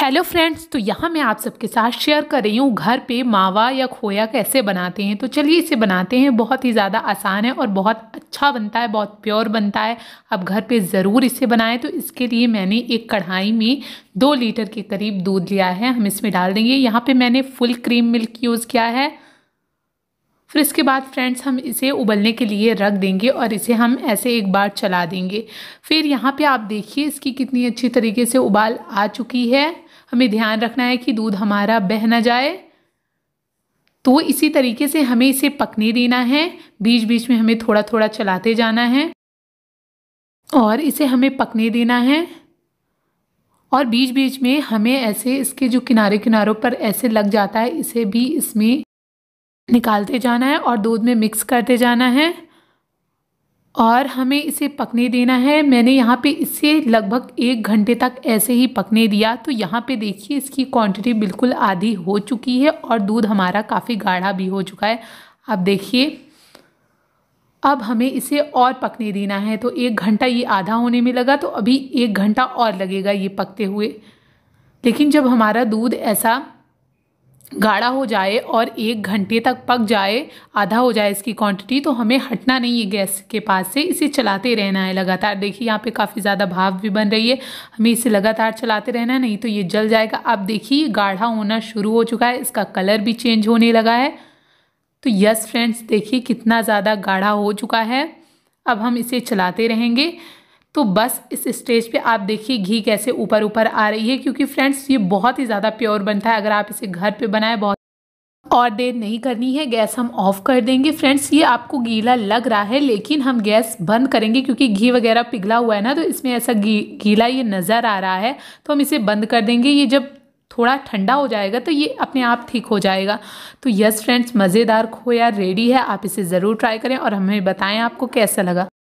hello friends तो यहाँ मैं आप सबके साथ शेयर कर रही हूँ घर पे मावा या खोया कैसे बनाते हैं तो चलिए इसे बनाते हैं बहुत ही ज़्यादा आसान है और बहुत अच्छा बनता है बहुत प्योर बनता है आप घर पे ज़रूर इसे बनाएं तो इसके लिए मैंने एक कढ़ाई में दो लीटर के करीब दूध लिया है हम इसमें डाल देंगे यहाँ पर मैंने फुल क्रीम मिल्क यूज़ किया है फिर इसके बाद फ्रेंड्स हम इसे उबलने के लिए रख देंगे और इसे हम ऐसे एक बार चला देंगे फिर यहाँ पे आप देखिए इसकी कितनी अच्छी तरीके से उबाल आ चुकी है हमें ध्यान रखना है कि दूध हमारा बह ना जाए तो इसी तरीके से हमें इसे पकने देना है बीच बीच में हमें थोड़ा थोड़ा चलाते जाना है और इसे हमें पकने देना है और बीच बीच में हमें ऐसे इसके जो किनारे किनारों पर ऐसे लग जाता है इसे भी इसमें निकालते जाना है और दूध में मिक्स करते जाना है और हमें इसे पकने देना है मैंने यहाँ पे इसे लगभग एक घंटे तक ऐसे ही पकने दिया तो यहाँ पे देखिए इसकी क्वांटिटी बिल्कुल आधी हो चुकी है और दूध हमारा काफ़ी गाढ़ा भी हो चुका है अब देखिए अब हमें इसे और पकने देना है तो एक घंटा ये आधा होने में लगा तो अभी एक घंटा और लगेगा ये पकते हुए लेकिन जब हमारा दूध ऐसा गाढ़ा हो जाए और एक घंटे तक पक जाए आधा हो जाए इसकी क्वांटिटी तो हमें हटना नहीं है गैस के पास से इसे चलाते रहना है लगातार देखिए यहाँ पे काफ़ी ज़्यादा भाव भी बन रही है हमें इसे लगातार चलाते रहना है नहीं तो ये जल जाएगा अब देखिए गाढ़ा होना शुरू हो चुका है इसका कलर भी चेंज होने लगा है तो यस फ्रेंड्स देखिए कितना ज़्यादा गाढ़ा हो चुका है अब हम इसे चलाते रहेंगे तो बस इस स्टेज पे आप देखिए घी कैसे ऊपर ऊपर आ रही है क्योंकि फ्रेंड्स ये बहुत ही ज़्यादा प्योर बनता है अगर आप इसे घर पे बनाए बहुत और देर नहीं करनी है गैस हम ऑफ़ कर देंगे फ्रेंड्स ये आपको गीला लग रहा है लेकिन हम गैस बंद करेंगे क्योंकि घी वगैरह पिघला हुआ है ना तो इसमें ऐसा गी, गीला ये नज़र आ रहा है तो हम इसे बंद कर देंगे ये जब थोड़ा ठंडा हो जाएगा तो ये अपने आप ठीक हो जाएगा तो यस फ्रेंड्स मज़ेदार खोया रेडी है आप इसे ज़रूर ट्राई करें और हमें बताएं आपको कैसा लगा